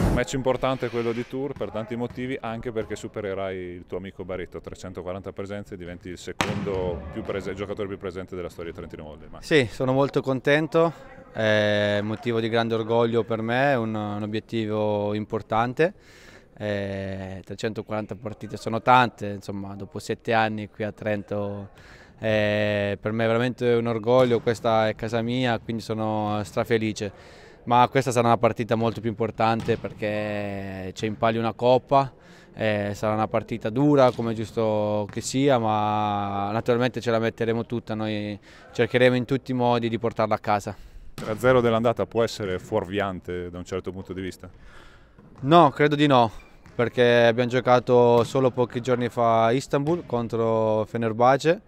Il match importante quello di Tour per tanti motivi, anche perché supererai il tuo amico Baretto, 340 presenze, diventi il secondo più giocatore più presente della storia di Trentino Volley. Sì, sono molto contento, è motivo di grande orgoglio per me, è un, un obiettivo importante. Eh, 340 partite sono tante, insomma dopo 7 anni qui a Trento eh, per me è veramente un orgoglio, questa è casa mia, quindi sono strafelice ma questa sarà una partita molto più importante perché c'è in palio una coppa, eh, sarà una partita dura come giusto che sia, ma naturalmente ce la metteremo tutta, noi cercheremo in tutti i modi di portarla a casa. 3-0 dell'andata può essere fuorviante da un certo punto di vista? No, credo di no, perché abbiamo giocato solo pochi giorni fa a Istanbul contro Fenerbahce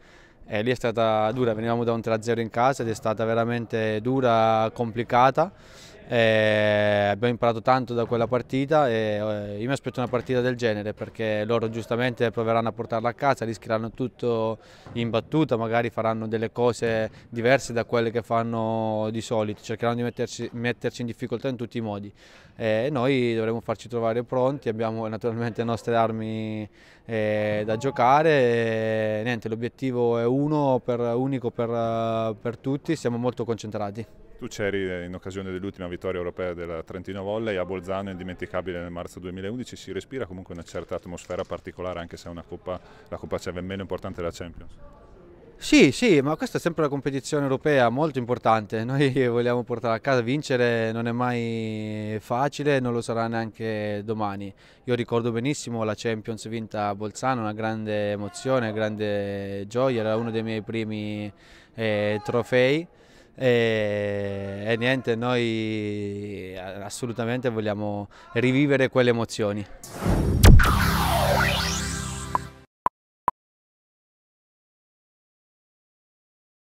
e lì è stata dura, venivamo da un 3-0 in casa ed è stata veramente dura, complicata eh, abbiamo imparato tanto da quella partita e eh, io mi aspetto una partita del genere perché loro giustamente proveranno a portarla a casa, rischieranno tutto in battuta, magari faranno delle cose diverse da quelle che fanno di solito, cercheranno di metterci, metterci in difficoltà in tutti i modi eh, noi dovremo farci trovare pronti, abbiamo naturalmente le nostre armi eh, da giocare, l'obiettivo è uno per, unico per, per tutti, siamo molto concentrati. Tu c'eri in occasione dell'ultima vittoria europea della Trentino Volley a Bolzano, indimenticabile nel marzo 2011, si respira comunque una certa atmosfera particolare anche se è una coppa, la Coppa Ceven meno importante della Champions. Sì, sì, ma questa è sempre una competizione europea molto importante, noi vogliamo portare a casa, vincere non è mai facile, non lo sarà neanche domani. Io ricordo benissimo la Champions vinta a Bolzano, una grande emozione, una grande gioia, era uno dei miei primi eh, trofei. E, e, niente, noi eh, assolutamente vogliamo rivivere quelle emozioni.